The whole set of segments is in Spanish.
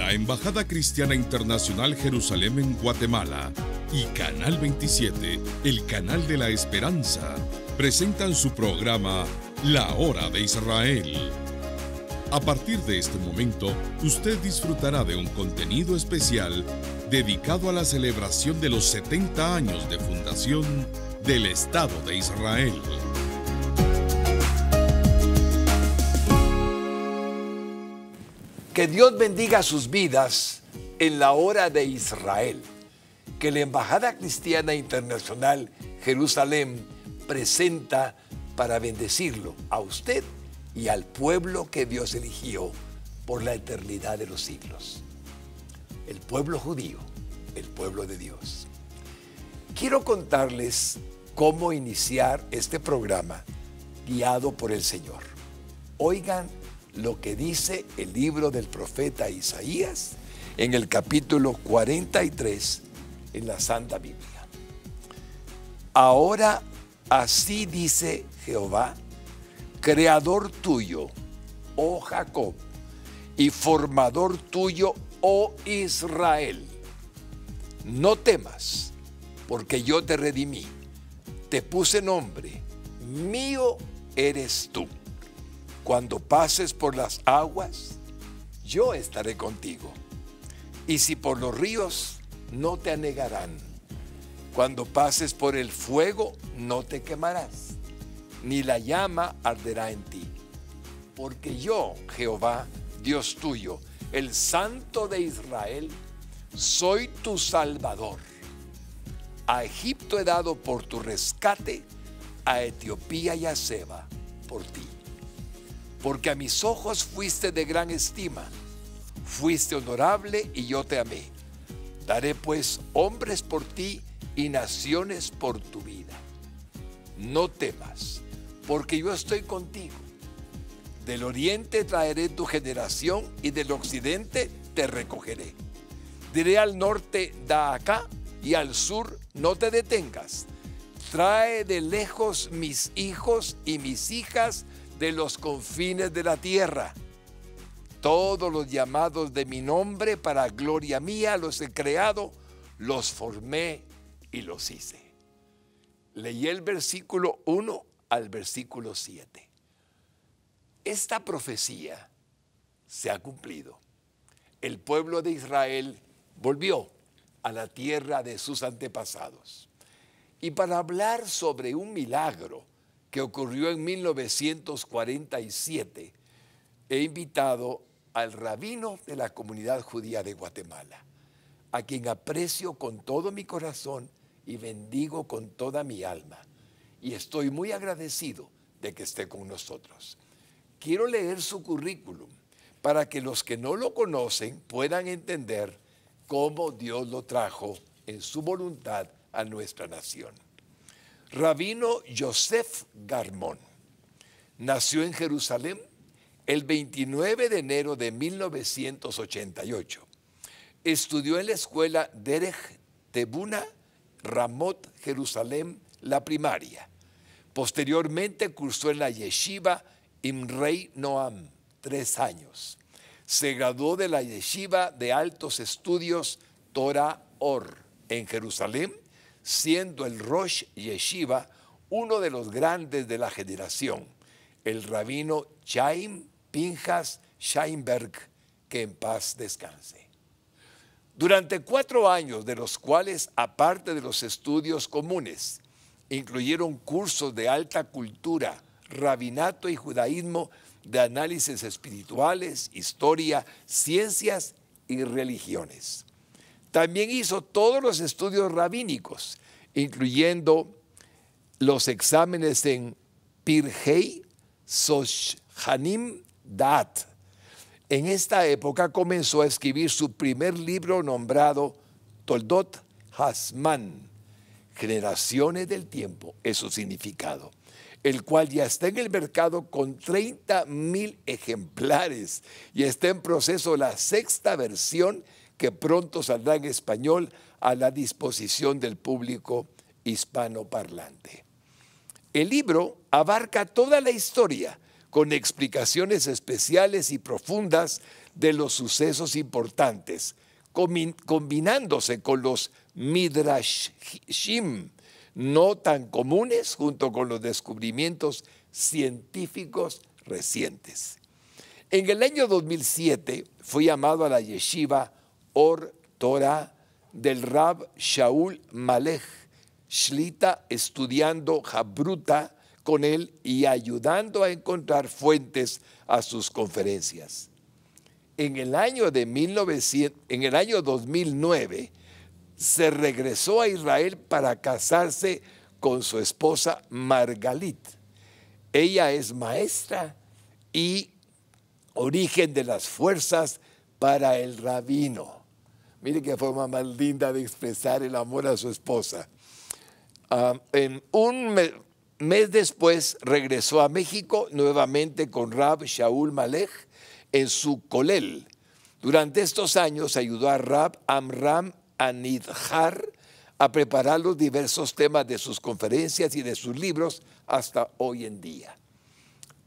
La Embajada Cristiana Internacional Jerusalén en Guatemala y Canal 27, el canal de la esperanza, presentan su programa La Hora de Israel. A partir de este momento, usted disfrutará de un contenido especial dedicado a la celebración de los 70 años de fundación del Estado de Israel. Que Dios bendiga sus vidas en la hora de Israel. Que la Embajada Cristiana Internacional Jerusalén presenta para bendecirlo a usted y al pueblo que Dios eligió por la eternidad de los siglos. El pueblo judío, el pueblo de Dios. Quiero contarles cómo iniciar este programa guiado por el Señor. Oigan lo que dice el libro del profeta Isaías en el capítulo 43 en la Santa Biblia. Ahora así dice Jehová, creador tuyo, oh Jacob, y formador tuyo, oh Israel. No temas, porque yo te redimí, te puse nombre, mío eres tú. Cuando pases por las aguas, yo estaré contigo. Y si por los ríos, no te anegarán. Cuando pases por el fuego, no te quemarás, ni la llama arderá en ti. Porque yo, Jehová, Dios tuyo, el Santo de Israel, soy tu Salvador. A Egipto he dado por tu rescate, a Etiopía y a Seba por ti porque a mis ojos fuiste de gran estima, fuiste honorable y yo te amé. Daré pues hombres por ti y naciones por tu vida. No temas, porque yo estoy contigo. Del oriente traeré tu generación y del occidente te recogeré. Diré al norte, da acá, y al sur, no te detengas. Trae de lejos mis hijos y mis hijas de los confines de la tierra. Todos los llamados de mi nombre para gloria mía los he creado, los formé y los hice. Leí el versículo 1 al versículo 7. Esta profecía se ha cumplido. El pueblo de Israel volvió a la tierra de sus antepasados. Y para hablar sobre un milagro que ocurrió en 1947, he invitado al rabino de la comunidad judía de Guatemala, a quien aprecio con todo mi corazón y bendigo con toda mi alma. Y estoy muy agradecido de que esté con nosotros. Quiero leer su currículum para que los que no lo conocen puedan entender cómo Dios lo trajo en su voluntad a nuestra nación. Rabino Yosef Garmón. Nació en Jerusalén el 29 de enero de 1988. Estudió en la escuela Derech Tebuna Ramot Jerusalén la primaria. Posteriormente cursó en la yeshiva Imrei Noam tres años. Se graduó de la yeshiva de altos estudios Torah Or en Jerusalén siendo el Rosh Yeshiva uno de los grandes de la generación, el rabino Chaim Pinjas Scheinberg, que en paz descanse. Durante cuatro años, de los cuales, aparte de los estudios comunes, incluyeron cursos de alta cultura, rabinato y judaísmo, de análisis espirituales, historia, ciencias y religiones. También hizo todos los estudios rabínicos, incluyendo los exámenes en Pirhei Hanim, Dat. En esta época comenzó a escribir su primer libro nombrado Toldot Hasman, Generaciones del Tiempo, es su significado, el cual ya está en el mercado con 30 mil ejemplares y está en proceso la sexta versión que pronto saldrá en español a la disposición del público hispanoparlante. El libro abarca toda la historia con explicaciones especiales y profundas de los sucesos importantes, combinándose con los midrashim, no tan comunes junto con los descubrimientos científicos recientes. En el año 2007 fui llamado a la yeshiva Or Torah del Rab Shaul Malech, Shlita estudiando Jabruta con él y ayudando a encontrar fuentes a sus conferencias. En el año, de en el año 2009 se regresó a Israel para casarse con su esposa Margalit. Ella es maestra y origen de las fuerzas para el rabino. Mire qué forma más linda de expresar el amor a su esposa. Ah, en un mes después regresó a México nuevamente con Rab Shaul Malek en su colel. Durante estos años ayudó a Rab Amram Anidhar a preparar los diversos temas de sus conferencias y de sus libros hasta hoy en día.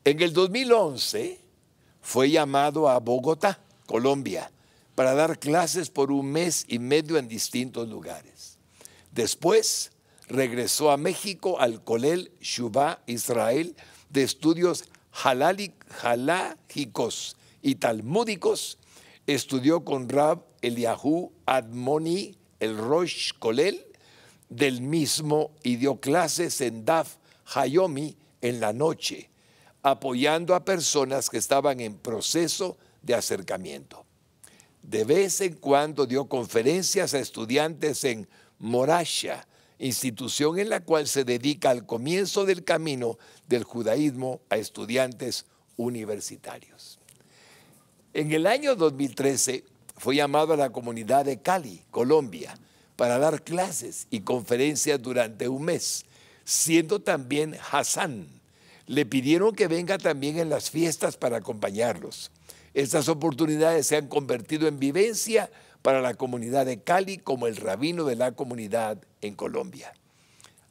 En el 2011 fue llamado a Bogotá, Colombia, para dar clases por un mes y medio en distintos lugares. Después regresó a México al Colel Shubá Israel de estudios halájicos y talmúdicos. Estudió con Rab Eliahu Admoni, el Rosh Colel, del mismo y dio clases en Daf Hayomi en la noche, apoyando a personas que estaban en proceso de acercamiento. De vez en cuando dio conferencias a estudiantes en Morasha, institución en la cual se dedica al comienzo del camino del judaísmo a estudiantes universitarios. En el año 2013 fue llamado a la comunidad de Cali, Colombia, para dar clases y conferencias durante un mes, siendo también Hassan. Le pidieron que venga también en las fiestas para acompañarlos. Estas oportunidades se han convertido en vivencia para la comunidad de Cali como el rabino de la comunidad en Colombia.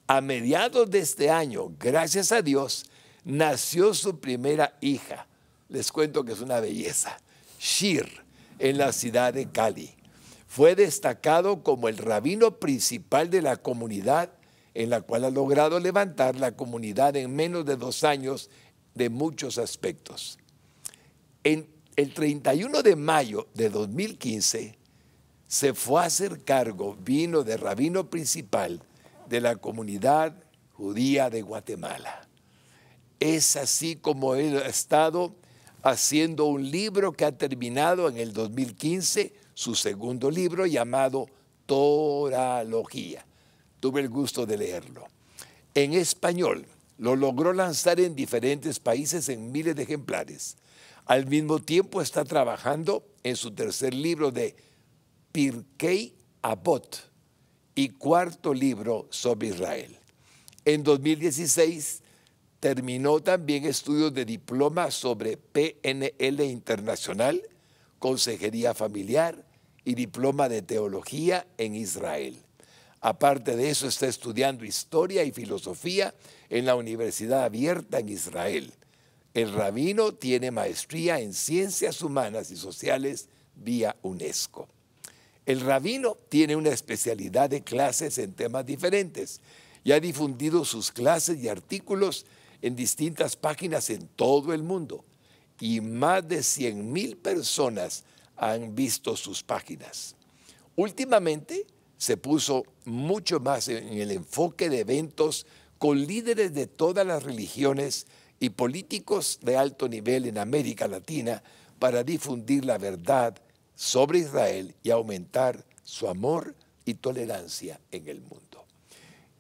A mediados de este año, gracias a Dios, nació su primera hija. Les cuento que es una belleza. Shir, en la ciudad de Cali. Fue destacado como el rabino principal de la comunidad, en la cual ha logrado levantar la comunidad en menos de dos años de muchos aspectos el 31 de mayo de 2015 se fue a hacer cargo, vino de rabino principal de la comunidad judía de Guatemala. Es así como él ha estado haciendo un libro que ha terminado en el 2015, su segundo libro llamado Toralogía. Tuve el gusto de leerlo. En español, lo logró lanzar en diferentes países en miles de ejemplares. Al mismo tiempo está trabajando en su tercer libro de Pirkei Abot y cuarto libro sobre Israel. En 2016 terminó también estudios de diploma sobre PNL internacional, consejería familiar y diploma de teología en Israel. Aparte de eso, está estudiando historia y filosofía en la Universidad Abierta en Israel. El rabino tiene maestría en ciencias humanas y sociales vía UNESCO. El rabino tiene una especialidad de clases en temas diferentes y ha difundido sus clases y artículos en distintas páginas en todo el mundo. Y más de 100.000 personas han visto sus páginas. Últimamente se puso mucho más en el enfoque de eventos con líderes de todas las religiones y políticos de alto nivel en América Latina para difundir la verdad sobre Israel y aumentar su amor y tolerancia en el mundo.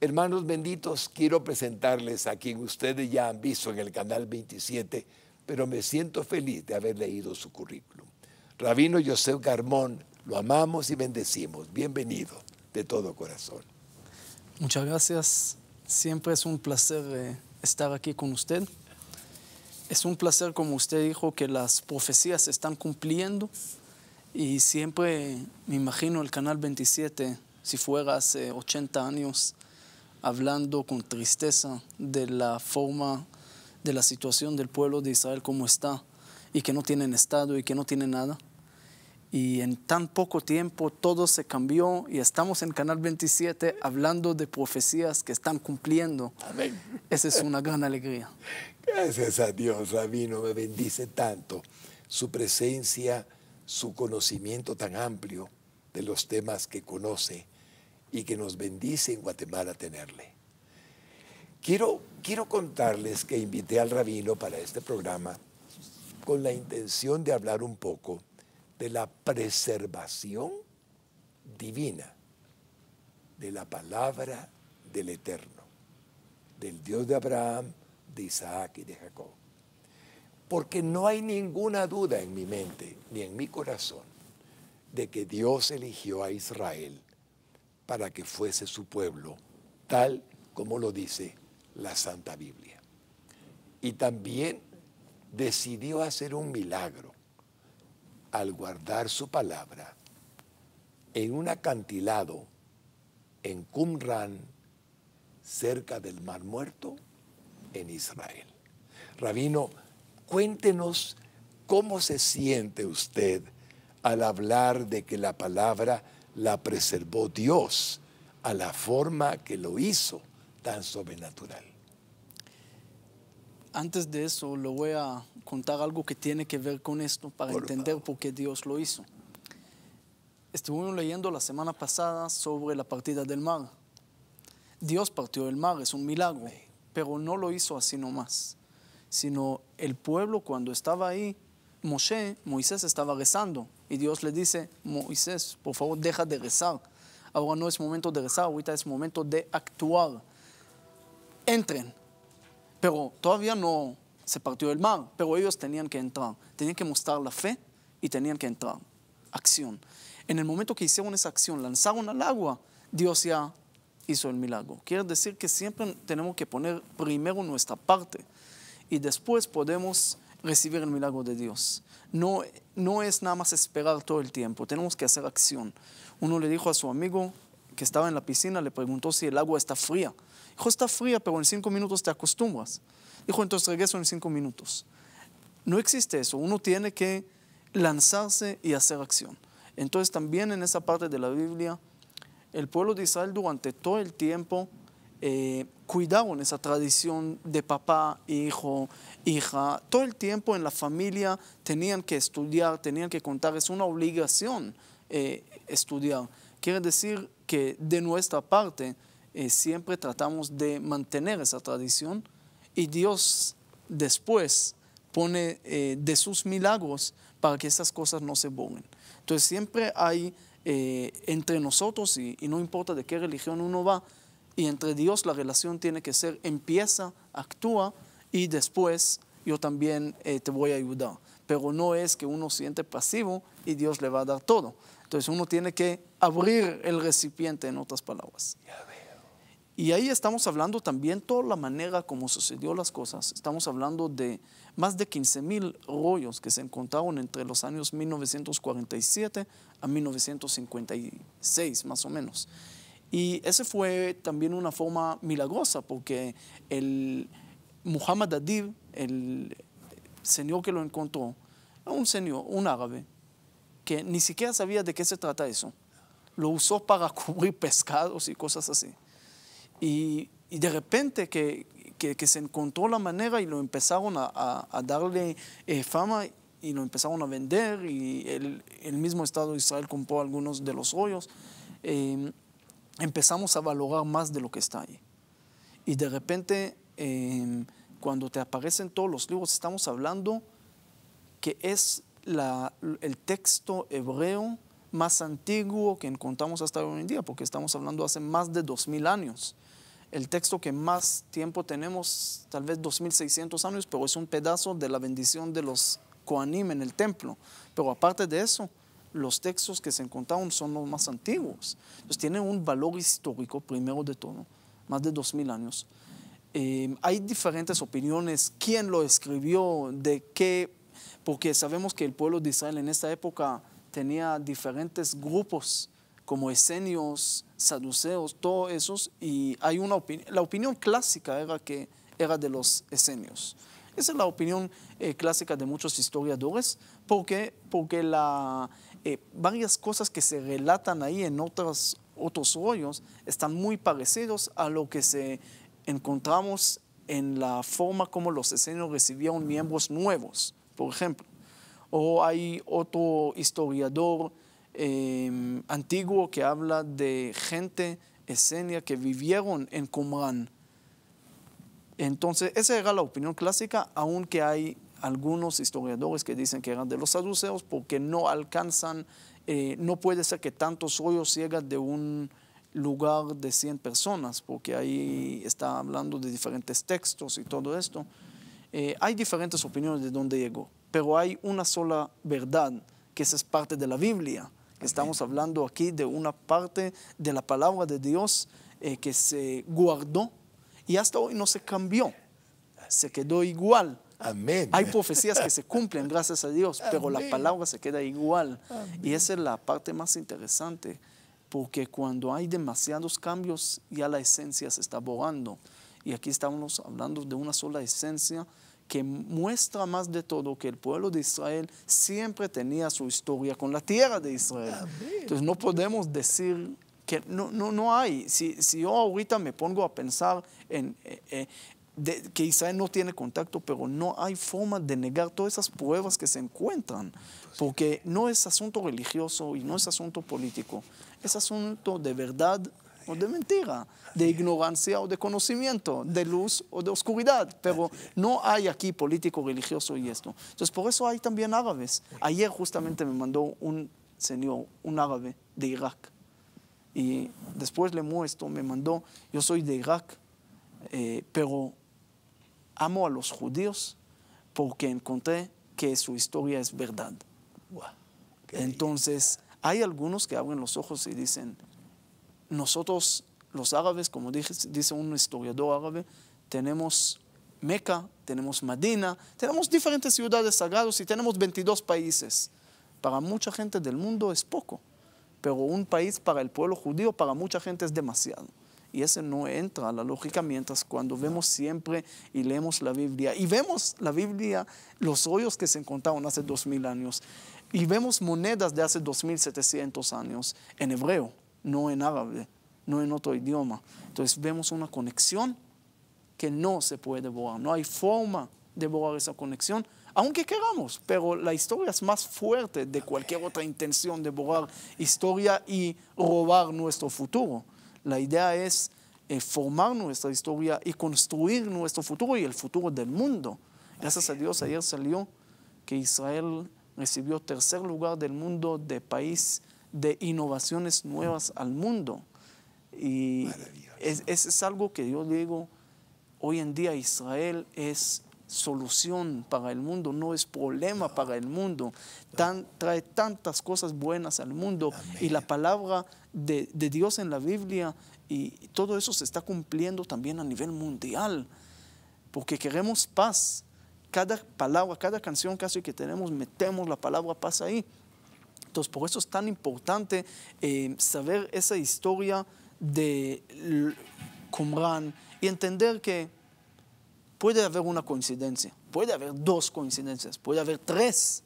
Hermanos benditos, quiero presentarles a quien ustedes ya han visto en el canal 27, pero me siento feliz de haber leído su currículum. Rabino Yosef Garmón, lo amamos y bendecimos. Bienvenido de todo corazón. Muchas gracias. Siempre es un placer eh, estar aquí con usted es un placer, como usted dijo, que las profecías se están cumpliendo y siempre me imagino el Canal 27, si fuera hace 80 años, hablando con tristeza de la forma, de la situación del pueblo de Israel como está y que no tienen Estado y que no tienen nada. Y en tan poco tiempo todo se cambió y estamos en Canal 27 hablando de profecías que están cumpliendo. Esa es una gran alegría. Gracias a Dios, Rabino, me bendice tanto su presencia, su conocimiento tan amplio de los temas que conoce y que nos bendice en Guatemala tenerle. Quiero, quiero contarles que invité al rabino para este programa con la intención de hablar un poco de la preservación divina de la palabra del Eterno, del Dios de Abraham, de Isaac y de Jacob. Porque no hay ninguna duda en mi mente ni en mi corazón de que Dios eligió a Israel para que fuese su pueblo, tal como lo dice la Santa Biblia. Y también decidió hacer un milagro al guardar su palabra, en un acantilado en Qumran, cerca del Mar Muerto, en Israel. Rabino, cuéntenos cómo se siente usted al hablar de que la palabra la preservó Dios a la forma que lo hizo tan sobrenatural antes de eso, le voy a contar algo que tiene que ver con esto para entender por qué Dios lo hizo. Estuvimos leyendo la semana pasada sobre la partida del mar. Dios partió del mar, es un milagro, pero no lo hizo así nomás, sino el pueblo cuando estaba ahí, Moisés estaba rezando y Dios le dice, Moisés, por favor, deja de rezar. Ahora no es momento de rezar, ahorita es momento de actuar. Entren, pero todavía no se partió el mar, pero ellos tenían que entrar, tenían que mostrar la fe y tenían que entrar. Acción. En el momento que hicieron esa acción, lanzaron al agua, Dios ya hizo el milagro. Quiere decir que siempre tenemos que poner primero nuestra parte y después podemos recibir el milagro de Dios. No, no es nada más esperar todo el tiempo, tenemos que hacer acción. Uno le dijo a su amigo que estaba en la piscina, le preguntó si el agua está fría. Hijo, está fría, pero en cinco minutos te acostumbras. Hijo, entonces regreso en cinco minutos. No existe eso. Uno tiene que lanzarse y hacer acción. Entonces también en esa parte de la Biblia, el pueblo de Israel durante todo el tiempo eh, cuidaron esa tradición de papá, hijo, hija. Todo el tiempo en la familia tenían que estudiar, tenían que contar. Es una obligación eh, estudiar. Quiere decir que de nuestra parte, eh, siempre tratamos de mantener esa tradición y Dios después pone eh, de sus milagros para que esas cosas no se borren. Entonces siempre hay eh, entre nosotros, y, no importa de qué religión uno va, y entre Dios la relación tiene que ser empieza, actúa y después yo también te voy a ayudar. Pero no es que uno siente pasivo y Dios le va a dar todo. Entonces uno tiene que abrir el recipiente, en otras palabras. Y ahí estamos hablando también toda la manera como sucedió las cosas. Estamos hablando de más de 15.000 mil rollos que se encontraron entre los años 1947 a 1956, más o menos. Y ese fue también una forma milagrosa porque el Muhammad Adib, el señor que lo encontró, un señor, un árabe, que ni siquiera sabía de qué se trata eso. Lo usó para cubrir pescados y cosas así. Y, de repente que, que, se encontró la manera y lo empezaron a, a, darle eh, fama y lo empezaron a vender y el, el, mismo Estado de Israel compró algunos de los hoyos. Eh, empezamos a valorar más de lo que está ahí. Y de repente, eh, cuando te aparecen todos los libros, estamos hablando que es la, el texto hebreo más antiguo que encontramos hasta hoy en día, porque estamos hablando hace más de 2.000 años el texto que más tiempo tenemos, tal vez 2600 años, pero es un pedazo de la bendición de los coanim en el templo. Pero aparte de eso, los textos que se encontraron son los más antiguos. tiene tienen un valor histórico, primero de todo, más de 2000 años. Eh, hay diferentes opiniones, quién lo escribió, de qué, porque sabemos que el pueblo de Israel en esta época tenía diferentes grupos como esenios, saduceos, todos esos, y hay una opinión, la opinión clásica era que era de los esenios. Esa es la opinión eh, clásica de muchos historiadores, porque, porque la, eh, varias cosas que se relatan ahí en otras, otros rollos están muy parecidos a lo que se encontramos en la forma como los esenios recibían miembros nuevos, por ejemplo. O hay otro historiador Em, antiguo que habla de gente esenia que vivieron en Qumran. Entonces, esa era la opinión clásica, aunque hay algunos historiadores que dicen que eran de los saduceos porque no alcanzan, eh, no puede ser que tantos hoyos llegan de un lugar de 100 personas, porque ahí está hablando de diferentes textos y todo esto. Eh, hay diferentes opiniones de dónde llegó, pero hay una sola verdad, que esa es parte de la Biblia. Estamos hablando aquí de una parte de la palabra de Dios eh, que se guardó y hasta hoy no se cambió, se quedó igual. Amén. Hay profecías que se cumplen, gracias a Dios, pero la palabra se queda igual. Y esa es la parte más interesante, porque cuando hay demasiados cambios, ya la esencia se está borrando. Y aquí estamos hablando de una sola esencia que muestra más de todo que el pueblo de Israel siempre tenía su historia con la tierra de Israel. Entonces no podemos decir que no, no, no hay. Si, si yo ahorita me pongo a pensar en... Eh, eh, que Israel no tiene contacto, pero no hay forma de negar todas esas pruebas que se encuentran, porque no es asunto religioso y no es asunto político, es asunto de verdad o de mentira, de ignorancia o de conocimiento, de luz o de oscuridad. Pero no hay aquí político religioso y esto. Entonces, por eso hay también árabes. Ayer justamente me mandó un señor, un árabe de Irak. Y después le muestro, me mandó, yo soy de Irak, eh, pero amo a los judíos porque encontré que su historia es verdad. Entonces, hay algunos que abren los ojos y dicen, nosotros los árabes, como dice un historiador árabe, tenemos Meca, tenemos Medina, tenemos diferentes ciudades sagradas y tenemos 22 países. Para mucha gente del mundo es poco, pero un país para el pueblo judío, para mucha gente es demasiado. Y ese no entra a la lógica mientras cuando vemos siempre y leemos la Biblia. Y vemos la Biblia, los hoyos que se encontraron hace 2000 años. Y vemos monedas de hace 2700 años en hebreo no en árabe, no en otro idioma. Entonces vemos una conexión que no se puede borrar, no hay forma de borrar esa conexión, aunque queramos, pero la historia es más fuerte de cualquier otra intención de borrar historia y robar nuestro futuro. La idea es eh, formar nuestra historia y construir nuestro futuro y el futuro del mundo. Gracias a Dios ayer salió que Israel recibió tercer lugar del mundo de país de innovaciones nuevas al mundo. Y es, es, algo que yo digo, hoy en día Israel es solución para el mundo, no es problema para el mundo. trae tantas cosas buenas al mundo y la palabra de, de, Dios en la Biblia y todo eso se está cumpliendo también a nivel mundial, porque queremos paz. Cada palabra, cada canción casi que tenemos, metemos la palabra paz ahí. Entonces, por eso es tan importante eh, saber esa historia de Qumran y entender que puede haber una coincidencia, puede haber dos coincidencias, puede haber tres,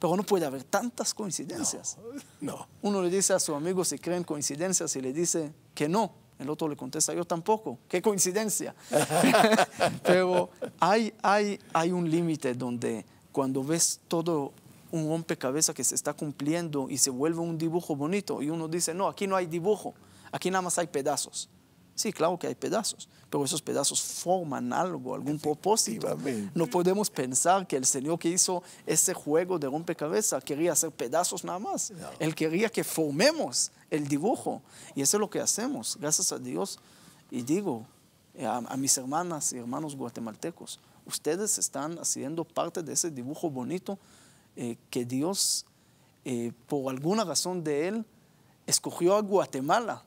pero no puede haber tantas coincidencias. No, Uno le dice a su amigo si creen coincidencias y le dice que no. El otro le contesta, yo tampoco, qué coincidencia. pero hay, hay, hay un límite donde cuando ves todo un rompecabezas que se está cumpliendo y se vuelve un dibujo bonito y uno dice, no, aquí no hay dibujo, aquí nada más hay pedazos. Sí, claro que hay pedazos, pero esos pedazos forman algo, algún propósito. No podemos pensar que el Señor que hizo ese juego de rompecabezas quería hacer pedazos nada más. Él quería que formemos el dibujo. Y eso es lo que hacemos, gracias a Dios. Y digo eh, a mis hermanas y hermanos guatemaltecos, ustedes están haciendo parte de ese dibujo bonito eh, que Dios, eh, por alguna razón de él, escogió a Guatemala.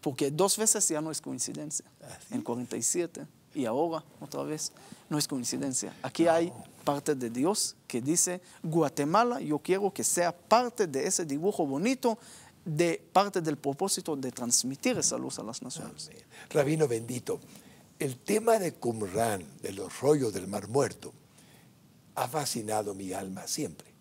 Porque dos veces ya no es coincidencia. En 47 y ahora otra vez no es coincidencia. Aquí hay parte de Dios que dice, Guatemala, yo quiero que sea parte de ese dibujo bonito, de parte del propósito de transmitir esa luz a las naciones. Rabino bendito, el tema de Qumran, de los rollos del Mar Muerto, ha fascinado mi alma siempre.